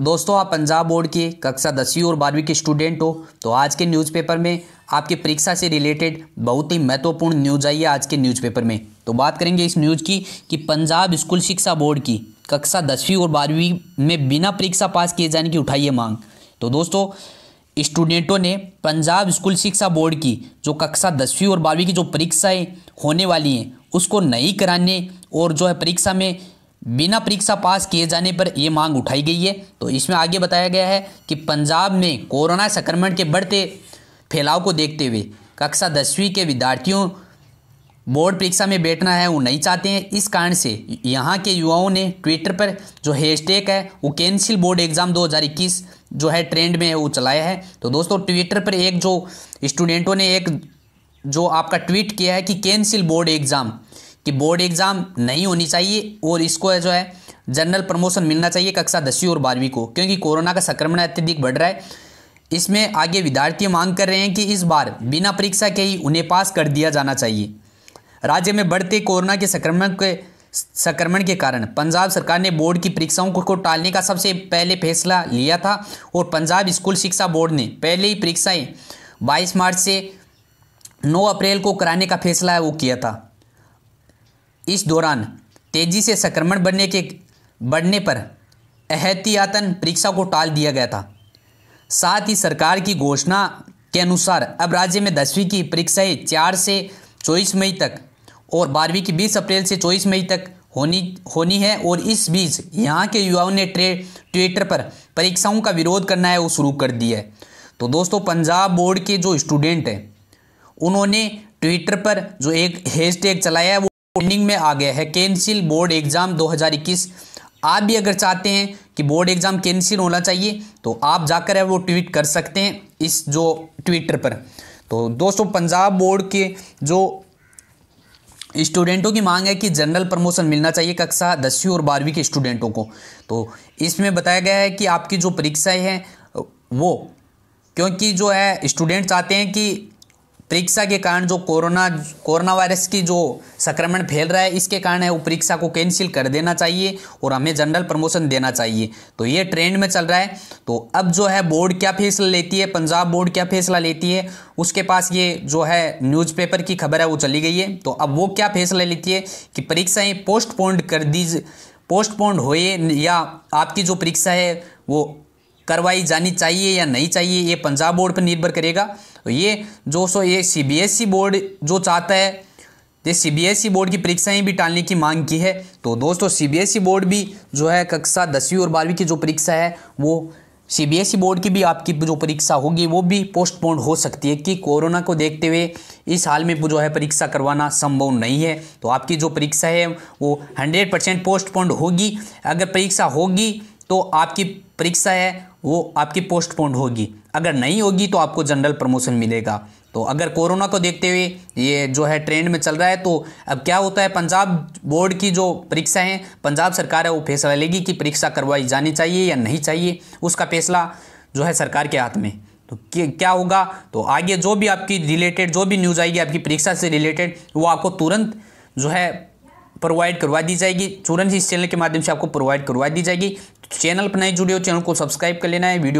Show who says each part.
Speaker 1: दोस्तों आप पंजाब बोर्ड के कक्षा दसवीं और बारहवीं के स्टूडेंट हो तो आज के न्यूज़पेपर में आपके परीक्षा से रिलेटेड बहुत ही महत्वपूर्ण न्यूज आई है आज के न्यूज़पेपर में तो बात करेंगे इस न्यूज की कि पंजाब स्कूल शिक्षा बोर्ड की कक्षा दसवीं और बारहवीं में बिना परीक्षा पास किए जाने की उठाई है मांग तो दोस्तों स्टूडेंटों ने पंजाब स्कूल शिक्षा बोर्ड की जो कक्षा दसवीं और बारहवीं की जो परीक्षाएँ होने वाली हैं उसको नहीं कराने और जो है परीक्षा में बिना परीक्षा पास किए जाने पर यह मांग उठाई गई है तो इसमें आगे बताया गया है कि पंजाब में कोरोना संक्रमण के बढ़ते फैलाव को देखते हुए कक्षा दसवीं के विद्यार्थियों बोर्ड परीक्षा में बैठना है वो नहीं चाहते हैं इस कारण से यहाँ के युवाओं ने ट्विटर पर जो हैशटैग है वो कैंसिल बोर्ड एग्ज़ाम 2021 जो है ट्रेंड में है वो चलाया है तो दोस्तों ट्विटर पर एक जो स्टूडेंटों ने एक जो आपका ट्वीट किया है कि कैंसिल बोर्ड एग्ज़ाम कि बोर्ड एग्ज़ाम नहीं होनी चाहिए और इसको है जो है जनरल प्रमोशन मिलना चाहिए कक्षा दसवीं और बारहवीं को क्योंकि कोरोना का संक्रमण अत्यधिक बढ़ रहा है इसमें आगे विद्यार्थी मांग कर रहे हैं कि इस बार बिना परीक्षा के ही उन्हें पास कर दिया जाना चाहिए राज्य में बढ़ते कोरोना के संक्रमण के संक्रमण के कारण पंजाब सरकार ने बोर्ड की परीक्षाओं को, को टालने का सबसे पहले फैसला लिया था और पंजाब स्कूल शिक्षा बोर्ड ने पहले ही परीक्षाएं 22 मार्च से 9 अप्रैल को कराने का फैसला वो किया था इस दौरान तेज़ी से संक्रमण बढ़ने के बढ़ने पर एहतियातन परीक्षा को टाल दिया गया था साथ ही सरकार की घोषणा के अनुसार अब राज्य में दसवीं की परीक्षाएं चार से चौबीस मई तक और बारहवीं की बीस अप्रैल से चौबीस मई तक होनी होनी है और इस बीच यहाँ के युवाओं ने ट्रे ट्विटर पर परीक्षाओं का विरोध करना है वो शुरू कर दिया है तो दोस्तों पंजाब बोर्ड के जो स्टूडेंट हैं उन्होंने ट्विटर पर जो एक हैशटैग चलाया है वो पेंडिंग में आ गया है कैंसिल बोर्ड एग्ज़ाम 2021 आप भी अगर चाहते हैं कि बोर्ड एग्ज़ाम कैंसिल होना चाहिए तो आप जाकर है वो ट्वीट कर सकते हैं इस जो ट्विटर पर तो दोस्तों पंजाब बोर्ड के जो स्टूडेंटों की मांग है कि जनरल प्रमोशन मिलना चाहिए कक्षा दसवीं और बारहवीं के स्टूडेंटों को तो इसमें बताया गया है कि आपकी जो परीक्षाएं हैं वो क्योंकि जो है स्टूडेंट चाहते हैं कि परीक्षा के कारण जो कोरोना कोरोना वायरस की जो संक्रमण फैल रहा है इसके कारण है वो परीक्षा को कैंसिल कर देना चाहिए और हमें जनरल प्रमोशन देना चाहिए तो ये ट्रेंड में चल रहा है तो अब जो है बोर्ड क्या फैसला लेती है पंजाब बोर्ड क्या फैसला लेती है उसके पास ये जो है न्यूज़पेपर की खबर है वो चली गई है तो अब वो क्या फैसला लेती है कि परीक्षाएँ पोस्टपोन कर दी पोस्टपोन हो या आपकी जो परीक्षा है वो करवाई जानी चाहिए या नहीं चाहिए ये पंजाब बोर्ड पर निर्भर करेगा तो ये जो सो ये सीबीएसई बोर्ड e जो चाहता है ये सीबीएसई बोर्ड e की परीक्षाएं भी टालने की मांग की है तो दोस्तों सीबीएसई बोर्ड e भी जो है कक्षा दसवीं और बारहवीं की जो परीक्षा है वो सीबीएसई बोर्ड की भी आपकी जो परीक्षा होगी वो भी पोस्टपोन हो सकती है कि कोरोना को देखते हुए इस हाल में जो है परीक्षा करवाना संभव नहीं है तो आपकी जो परीक्षा है वो हंड्रेड परसेंट पोस्टपोन होगी अगर परीक्षा होगी तो आपकी परीक्षा है वो आपकी पोस्टपोन होगी अगर नहीं होगी तो आपको जनरल प्रमोशन मिलेगा तो अगर कोरोना को देखते हुए ये जो है ट्रेंड में चल रहा है तो अब क्या होता है पंजाब बोर्ड की जो परीक्षा है पंजाब सरकार है वो फैसला लेगी कि परीक्षा करवाई जानी चाहिए या नहीं चाहिए उसका फैसला जो है सरकार के हाथ में तो क्या होगा तो आगे जो भी आपकी रिलेटेड जो भी न्यूज़ आएगी आपकी परीक्षा से रिलेटेड वो आपको तुरंत जो है प्रोवाइड करवा दी जाएगी तुरंत ही इस चैनल के माध्यम से आपको प्रोवाइड करवा दी जाएगी चैनल तो पर नहीं जुड़े हो चैनल को सब्सक्राइब कर लेना है वीडियो